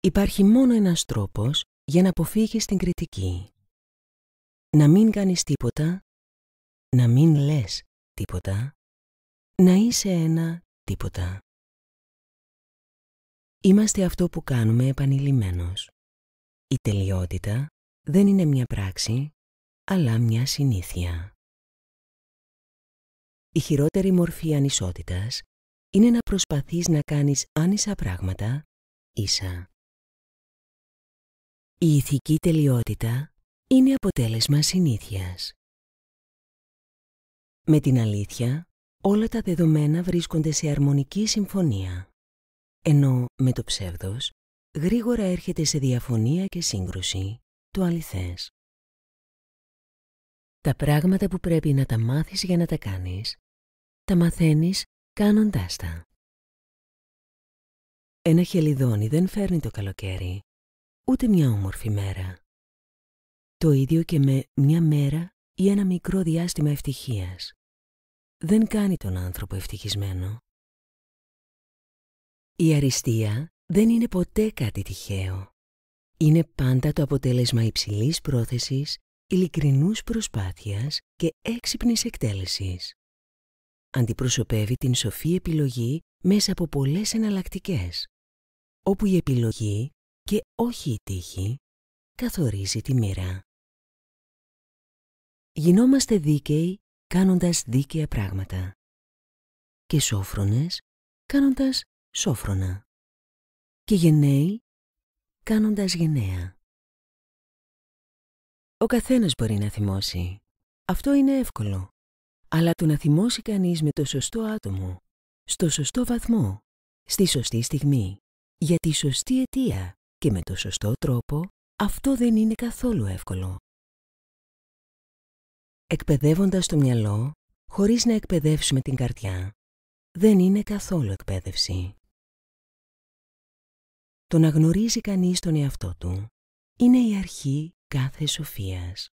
Υπάρχει μόνο ένας τρόπος για να αποφύγεις την κριτική. Να μην κάνεις τίποτα, να μην λες τίποτα, να είσαι ένα τίποτα. Είμαστε αυτό που κάνουμε επανειλημμένος. Η τελειότητα δεν είναι μια πράξη, αλλά μια συνήθεια. Η χειρότερη μορφή ανισότητας είναι να προσπαθείς να κάνεις άνισα πράγματα ίσα. Η ηθική τελειότητα είναι αποτέλεσμα συνήθειας. Με την αλήθεια, όλα τα δεδομένα βρίσκονται σε αρμονική συμφωνία, ενώ με το ψεύδος γρήγορα έρχεται σε διαφωνία και σύγκρουση το αληθές. Τα πράγματα που πρέπει να τα μάθεις για να τα κάνεις, τα μαθαίνεις κάνοντάς τα. Ένα χελιδόνι δεν φέρνει το καλοκαίρι, ούτε μια όμορφη μέρα. Το ίδιο και με μια μέρα ή ένα μικρό διάστημα ευτυχίας. Δεν κάνει τον άνθρωπο ευτυχισμένο. Η αριστεία δεν είναι ποτέ κάτι τυχαίο. Είναι πάντα το αποτέλεσμα υψηλής πρόθεσης, ειλικρινούς προσπάθειας και έξυπνης εκτέλεσης. Αντιπροσωπεύει την σοφή επιλογή μέσα από πολλές εναλλακτικές, όπου η επιλογή και όχι η τύχη καθορίζει τη μοίρα. Γινόμαστε δίκαιοι κάνοντας δίκαια πράγματα και σόφρονες κάνοντας σόφρονα και γενναίοι κάνοντας γενναία. Ο καθένας μπορεί να θυμώσει. Αυτό είναι εύκολο. Αλλά το να θυμώσει κανείς με το σωστό άτομο, στο σωστό βαθμό, στη σωστή στιγμή, για τη σωστή αιτία, και με το σωστό τρόπο αυτό δεν είναι καθόλου εύκολο. Εκπαιδεύοντας το μυαλό, χωρίς να εκπαιδεύσουμε την καρδιά, δεν είναι καθόλου εκπαίδευση. Το να γνωρίζει κανείς τον εαυτό του είναι η αρχή κάθε σοφίας.